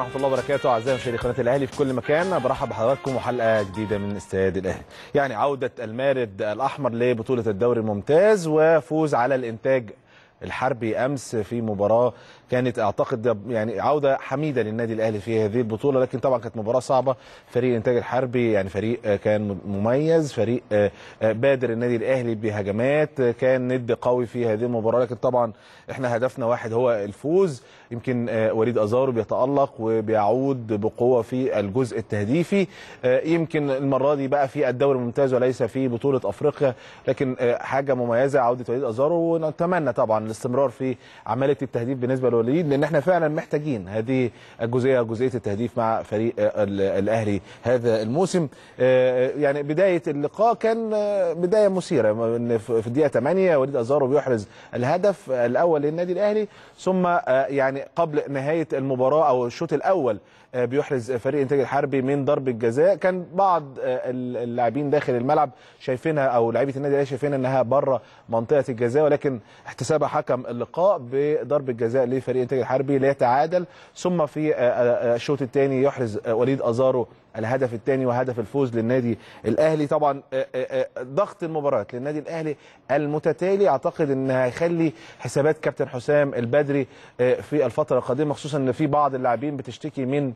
ورحمه الله وبركاته اعزائي مشاهدي قناه الاهلي في كل مكان برحب بحضراتكم وحلقه جديده من استاد الاهلي يعني عوده المارد الاحمر لبطوله الدوري الممتاز وفوز على الانتاج الحربي امس في مباراه كانت اعتقد يعني عوده حميده للنادي الاهلي في هذه البطوله لكن طبعا كانت مباراه صعبه فريق الانتاج الحربي يعني فريق آه، كان مميز فريق آه، آه، بادر النادي الاهلي بهجمات كان ند قوي في هذه المباراه لكن طبعا احنا هدفنا واحد هو الفوز يمكن وليد ازارو بيتالق وبيعود بقوه في الجزء التهديفي يمكن المره دي بقى في الدوري الممتاز وليس في بطوله افريقيا لكن حاجه مميزه عوده وليد ازارو ونتمنى طبعا الاستمرار في عمليه التهديف بالنسبه للوليد لان احنا فعلا محتاجين هذه الجزئيه جزئيه التهديف مع فريق آه، الاهلي هذا الموسم آه، آه، يعني بدايه اللقاء كان بدايه مثيره في الدقيقه 8 وليد ازارو بيحرز الهدف الاول للنادي الاهلي ثم يعني قبل نهايه المباراه او الشوط الاول بيحرز فريق انتاج الحربي من ضربه جزاء كان بعض اللاعبين داخل الملعب شايفينها او لعيبه النادي الاهلي شايفين انها بره منطقه الجزاء ولكن احتسابها حكم اللقاء بضرب الجزاء لفريق انتاج الحربي ليتعادل ثم في آه، آه، آه، الشوط الثاني يحرز وليد ازارو الهدف الثاني وهدف الفوز للنادي الاهلي طبعا آه، آه، آه، ضغط المباريات للنادي الاهلي المتتالي اعتقد ان هيخلي حسابات كابتن حسام البدري في الفتره القادمه خصوصا ان في بعض اللاعبين بتشتكي من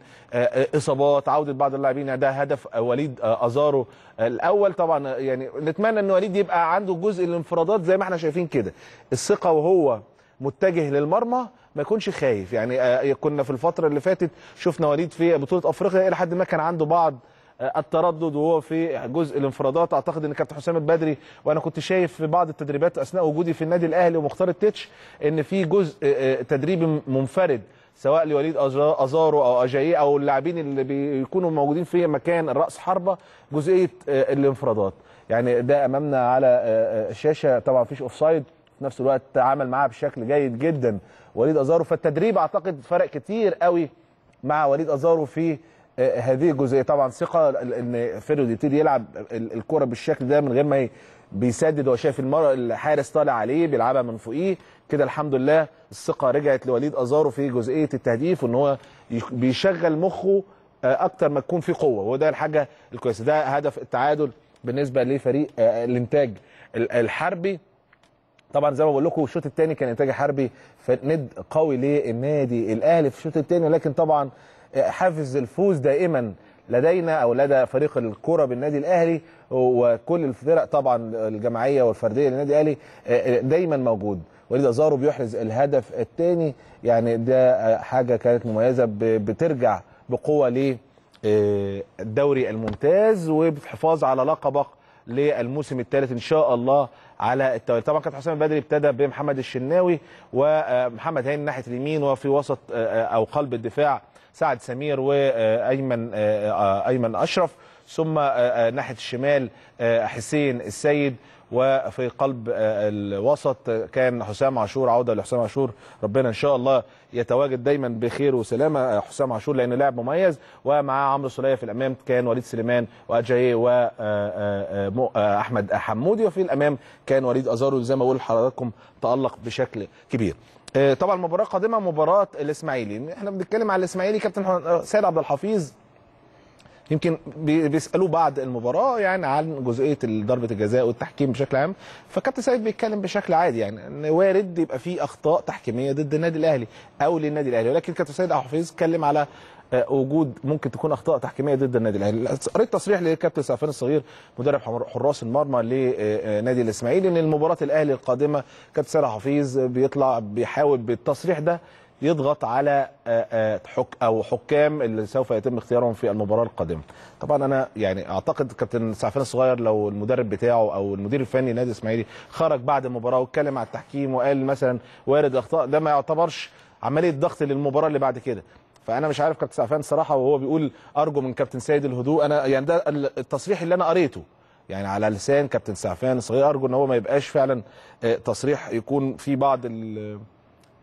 اصابات عوده بعض اللاعبين يعني ده هدف وليد ازارو الاول طبعا يعني نتمنى ان وليد يبقى عنده جزء الانفرادات زي ما احنا شايفين كده الثقه وهو متجه للمرمى ما يكونش خايف يعني آه، آه، كنا في الفتره اللي فاتت شفنا وليد في بطوله افريقيا الى حد ما كان عنده بعض آه، التردد وهو في جزء الانفرادات اعتقد ان كابتن حسام البدري وانا كنت شايف في بعض التدريبات اثناء وجودي في النادي الاهلي ومختار التتش ان في جزء تدريبي منفرد سواء لوليد ازارو او اجاييه او اللاعبين اللي بيكونوا موجودين في مكان الراس حربه جزئيه الانفرادات يعني ده امامنا على الشاشه طبعا مفيش اوفسايد في نفس الوقت تعامل معاها بشكل جيد جدا وليد ازارو فالتدريب اعتقد فرق كتير قوي مع وليد ازارو في آه، هذه الجزئيه طبعا ثقه ان فيرود يبتدي يلعب الكره بالشكل ده من غير ما بيسدد هو شايف الحارس طالع عليه بيلعبها من فوقيه كده الحمد لله الثقه رجعت لوليد ازارو في جزئيه التهديف وان هو بيشغل مخه آه، اكتر ما تكون في قوه وده الحاجه الكويسه ده هدف التعادل بالنسبه لفريق آه، الانتاج الحربي طبعا زي ما بقول لكم الشوط الثاني كان انتاج حربي فند قوي للنادي الاهلي في الشوط الثاني ولكن طبعا آه، حافز الفوز دائما لدينا او لدى فريق الكره بالنادي الاهلي وكل الفرق طبعا الجماعيه والفرديه للنادي الاهلي آه، آه، دايما موجود وليد ازارو بيحرز الهدف الثاني يعني ده حاجه كانت مميزه بترجع بقوه للدوري الممتاز وبالحفاظ على لقبك للموسم الثالث ان شاء الله على التوالي طبعا كابتن حسام البدري ابتدى بمحمد الشناوي ومحمد هاني ناحيه اليمين وفي وسط آه، آه، او قلب الدفاع سعد سمير وايمن آه، ايمن اشرف ثم ناحيه الشمال حسين السيد وفي قلب آه، الوسط كان حسام عاشور عوده لحسام عاشور ربنا ان شاء الله يتواجد دايما بخير وسلامه آه، حسام عاشور لانه لاعب مميز ومعاه عمرو سليه في الامام كان وليد سليمان واجاي واحمد آه، حمودي وفي الامام كان وليد ازارو زي ما بقول لحضراتكم تالق بشكل كبير طبعا المباراه القادمه مباراه الاسماعيلي احنا بنتكلم على الاسماعيلي كابتن سيد عبد الحفيظ يمكن بيسالوه بعد المباراه يعني عن جزئيه ضربه الجزاء والتحكيم بشكل عام فكابتن سيد بيتكلم بشكل عادي يعني ان وارد يبقى في اخطاء تحكيميه ضد النادي الاهلي او للنادي الاهلي ولكن كابتن سيد حفيظ اتكلم على آه، وجود ممكن تكون اخطاء تحكيميه ضد النادي الاهلي قريت تصريح للكابتن سعفان الصغير مدرب حراس المرمى لنادي آه، آه، الاسماعيلي ان المباراه الاهلي القادمه كابتن سيد حفيظ بيطلع بيحاول بالتصريح ده يضغط على آه، آه، حك او حكام اللي سوف يتم اختيارهم في المباراه القادمه. طبعا انا يعني اعتقد كابتن سعفان الصغير لو المدرب بتاعه او المدير الفني نادي اسماعيلي خرج بعد المباراه واتكلم على التحكيم وقال مثلا وارد اخطاء ده ما يعتبرش عمليه ضغط للمباراه اللي بعد كده. فانا مش عارف كابتن سعفان صراحه وهو بيقول ارجو من كابتن سيد الهدوء انا يعني ده التصريح اللي انا قريته يعني على لسان كابتن سعفان الصغير ارجو ان هو ما يبقاش فعلا آه، تصريح يكون في بعض ال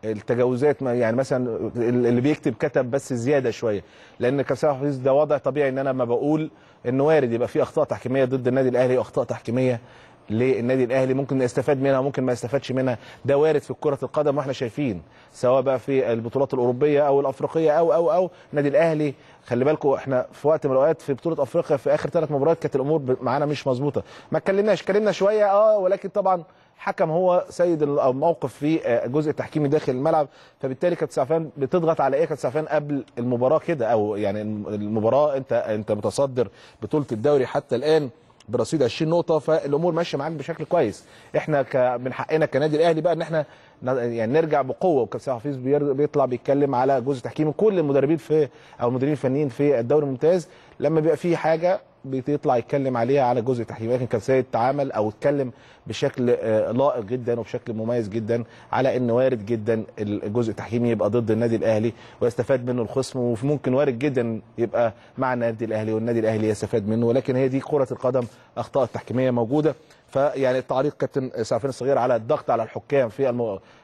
التجاوزات يعني مثلا اللي بيكتب كتب بس زياده شويه لان كابتن حفيظ ده وضع طبيعي ان انا ما بقول انه وارد يبقى في اخطاء تحكيميه ضد النادي الاهلي واخطاء تحكيميه للنادي الاهلي ممكن يستفاد منها ممكن ما يستفادش منها ده وارد في كره القدم واحنا شايفين سواء بقى في البطولات الاوروبيه او الافريقيه او او او النادي الاهلي خلي بالكم احنا في وقت من الاوقات في بطوله افريقيا في اخر ثلاث مباريات كانت الامور معانا مش مظبوطه ما اتكلمناش اتكلمنا شويه اه ولكن طبعا حكم هو سيد الموقف في الجزء آه، التحكيمي داخل الملعب فبالتالي كانت سعفان بتضغط على ايه كانت سعفان قبل المباراه كده او يعني المباراه انت انت متصدر بطوله الدوري حتى الان برصيد 20 نقطه فالامور ماشيه معاك بشكل كويس احنا ك... من حقنا كنادي الاهلي بقى ان احنا يعني نرجع بقوه وكابتن حفيظ بيطلع بيتكلم على جزء تحكيمي كل المدربين في او المديرين الفنيين في الدوري الممتاز لما بيبقى في حاجه بيطلع يتكلم عليها على جزء تحريمي لكن كان سيد تعامل او اتكلم بشكل آه، لائق جدا وبشكل مميز جدا على ان وارد جدا الجزء التحكيمي يبقى ضد النادي الاهلي ويستفاد منه الخصم وممكن وارد جدا يبقى مع النادي الاهلي والنادي الاهلي يستفاد منه ولكن هي دي كره القدم اخطاء التحكيميه موجوده فيعني تعليق كابتن سعفين الصغير على الضغط على الحكام في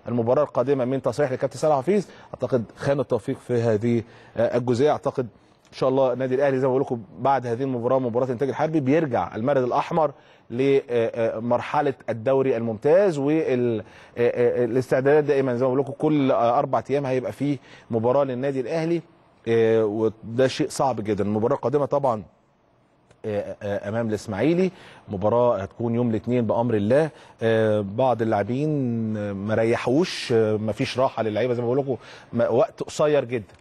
المباراه القادمه من تصريح لكابتن سعد حفيظ اعتقد خان التوفيق في هذه آه، الجزئيه اعتقد ان شاء الله النادي الاهلي زي ما بقول لكم بعد هذه المباراه مباراه انتاج الحربي بيرجع المارد الاحمر لمرحله آه، آه، الدوري الممتاز والاستعدادات آه، دائما زي ما بقول لكم كل اربع ايام هيبقى فيه مباراه للنادي الاهلي وده شيء صعب جدا المباراه القادمه طبعا امام الاسماعيلي مباراه هتكون يوم الاثنين بامر الله بعض اللاعبين ما ريحوش مفيش راحه للعيبه زي ما بقول لكم وقت قصير جدا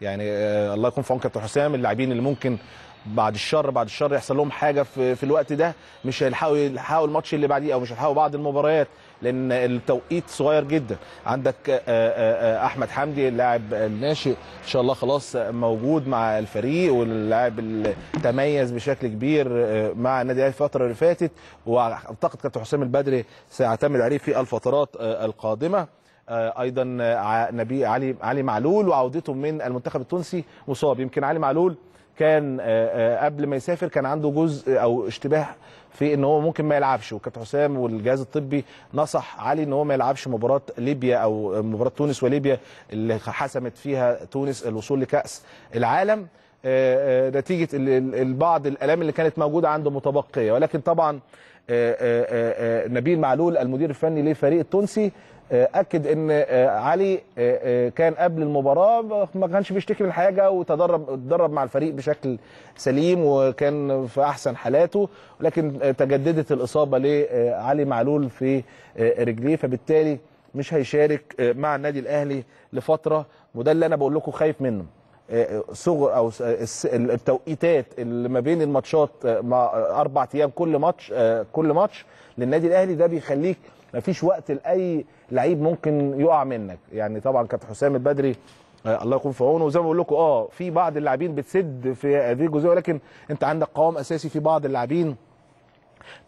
يعني آه، الله يكون في عون كابتن حسام اللاعبين اللي ممكن بعد الشر بعد الشر يحصل لهم حاجه في, في الوقت ده مش هيلحقوا يلحقوا الماتش اللي بعديه او مش هيلحقوا بعض المباريات لان التوقيت صغير جدا عندك آه، آه، احمد حمدي اللاعب الناشئ ان شاء الله خلاص موجود مع الفريق واللاعب اللي تميز بشكل كبير مع النادي الاهلي الفتره اللي فاتت واعتقد كابتن حسام البدري سيعتمد عليه في الفترات القادمه آه، ايضا آه، نبي علي علي معلول وعودته من المنتخب التونسي مصاب يمكن علي معلول كان آه، قبل ما يسافر كان عنده جزء او اشتباه في ان هو ممكن ما يلعبش وكابتن حسام والجهاز الطبي نصح علي ان هو ما يلعبش مباراه ليبيا او مباراه تونس وليبيا اللي حسمت فيها تونس الوصول لكاس العالم نتيجه بعض الالام اللي كانت موجوده عنده متبقيه ولكن طبعا آه، آه، آه، نبيل معلول المدير الفني للفريق التونسي اكد ان علي كان قبل المباراه ما كانش بيشتكي من حاجه وتدرب تدرب مع الفريق بشكل سليم وكان في احسن حالاته لكن تجددت الاصابه لعلي معلول في رجليه فبالتالي مش هيشارك مع النادي الاهلي لفتره وده اللي انا بقول لكم خايف منه آه، آه، صغر او آه، التوقيتات اللي ما بين الماتشات مع اربع ايام كل ماتش كل ماتش للنادي الاهلي ده بيخليك ما فيش وقت لاي لعيب ممكن يقع منك يعني طبعا كابتن حسام البدري الله يكون في عونه وزي ما بقول لكم اه في بعض اللاعبين بتسد في هذه الجزئيه ولكن انت عندك قوام اساسي في بعض اللاعبين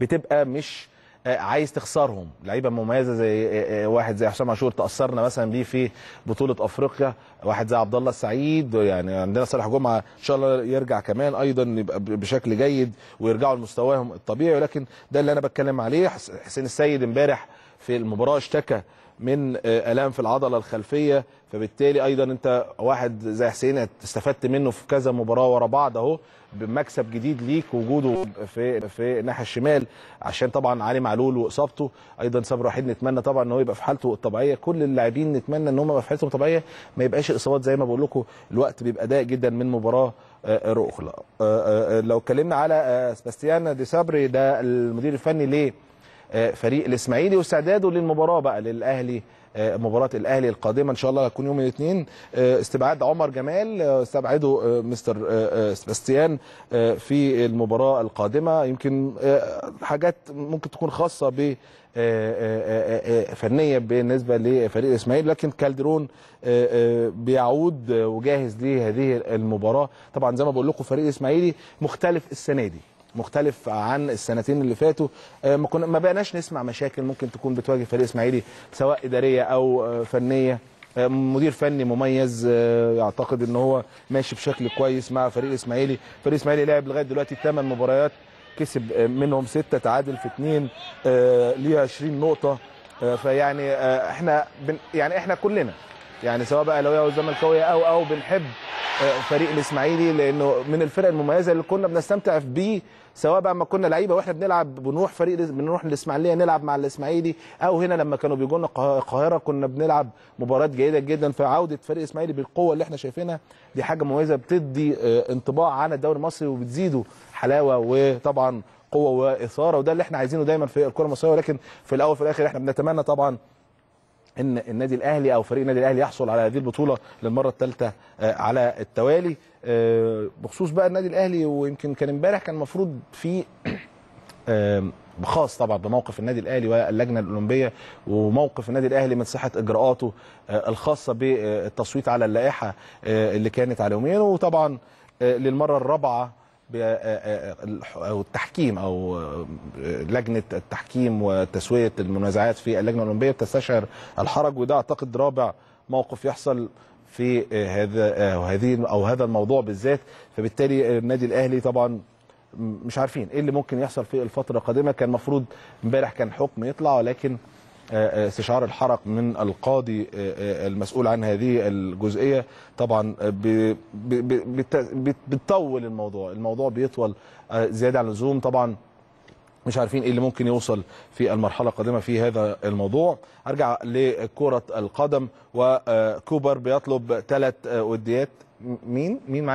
بتبقى مش آه، عايز تخسرهم لعيبه مميزه زي آه، آه، واحد زي حسام عاشور تاثرنا مثلا بيه في بطوله افريقيا واحد زي عبد الله السعيد يعني عندنا صالح جمعه ان شاء الله يرجع كمان ايضا يبقى بشكل جيد ويرجعوا لمستواهم الطبيعي ولكن ده اللي انا بتكلم عليه حسين السيد امبارح في المباراه اشتكى من آه، الام في العضله الخلفيه فبالتالي ايضا انت واحد زي حسين استفدت منه في كذا مباراه ورا بعض اهو بمكسب جديد ليك وجوده في في الناحيه الشمال عشان طبعا علي معلول واصابته ايضا صبر وحيد نتمنى طبعا ان هو يبقى في حالته الطبيعيه كل اللاعبين نتمنى ان هم يبقى في حالتهم الطبيعيه ما يبقاش الاصابات زي ما بقول لكم الوقت بيبقى ضيق جدا من مباراه آه، رؤخ آه، لو اتكلمنا على سباستيان دي صبري ده المدير الفني ليه آه، فريق الاسماعيلي واستعداده للمباراه بقى للاهلي آه، مباراه الاهلي القادمه ان شاء الله هتكون يوم الاثنين آه، استبعاد عمر جمال استبعده مستر سباستيان في المباراه القادمه يمكن حاجات ممكن تكون خاصه ب فنيه بالنسبه لفريق الاسماعيلي لكن كالدرون بيعود وجاهز لهذه المباراه طبعا زي ما بقول لكم فريق الاسماعيلي مختلف السنه دي مختلف عن السنتين اللي فاتوا آه، ما بقناش نسمع مشاكل ممكن تكون بتواجه فريق اسماعيلي سواء اداريه او آه، فنيه آه، مدير فني مميز يعتقد ان هو ماشي بشكل كويس مع فريق اسماعيلي فريق اسماعيلي لعب لغايه دلوقتي 8 مباريات كسب منهم 6 تعادل في 2 ليه 20 نقطه فيعني احنا يعني احنا كلنا يعني سواء بقى لو او الزملكاويه او او بنحب آه، فريق الاسماعيلي لانه من الفرق المميزه اللي كنا بنستمتع بيه سواء بقى ما كنا لعيبه واحنا بنلعب بنروح فريق بنروح الاسماعيليه نلعب مع الاسماعيلي او هنا لما كانوا بيجوا لنا القاهره كنا بنلعب مباريات جيده جدا فعوده فريق الاسماعيلي بالقوه اللي احنا شايفينها دي حاجه مميزه بتدي آه، انطباع عن الدوري المصري وبتزيده حلاوه وطبعا قوه واثاره وده اللي احنا عايزينه دايما في الكره المصريه ولكن في الاول وفي الاخر احنا بنتمنى طبعا ان النادي الاهلي او فريق النادي الاهلي يحصل على هذه البطوله للمره الثالثه آه، على التوالي آه، بخصوص بقى النادي الاهلي ويمكن كان امبارح كان المفروض في آه، خاص طبعا بموقف النادي الاهلي واللجنه الاولمبيه وموقف النادي الاهلي من صحه اجراءاته الخاصه بالتصويت على اللائحه اللي كانت على يومين وطبعا للمره الرابعه او آه، آه، آه، التحكيم او لجنه التحكيم وتسويه المنازعات في اللجنه الاولمبيه بتستشعر الحرج وده اعتقد رابع موقف يحصل في هذا او هذه او هذا الموضوع بالذات فبالتالي النادي الاهلي طبعا مش عارفين ايه اللي ممكن يحصل في الفتره القادمه كان المفروض امبارح كان حكم يطلع ولكن آه، آه، استشعار الحرق من القاضي آه، المسؤول عن هذه الجزئيه طبعا بتطول الموضوع الموضوع بيطول زياده عن اللزوم طبعا مش عارفين ايه اللي ممكن يوصل في المرحله القادمه في هذا الموضوع ارجع لكره القدم وكوبر بيطلب ثلاث وديات مين مين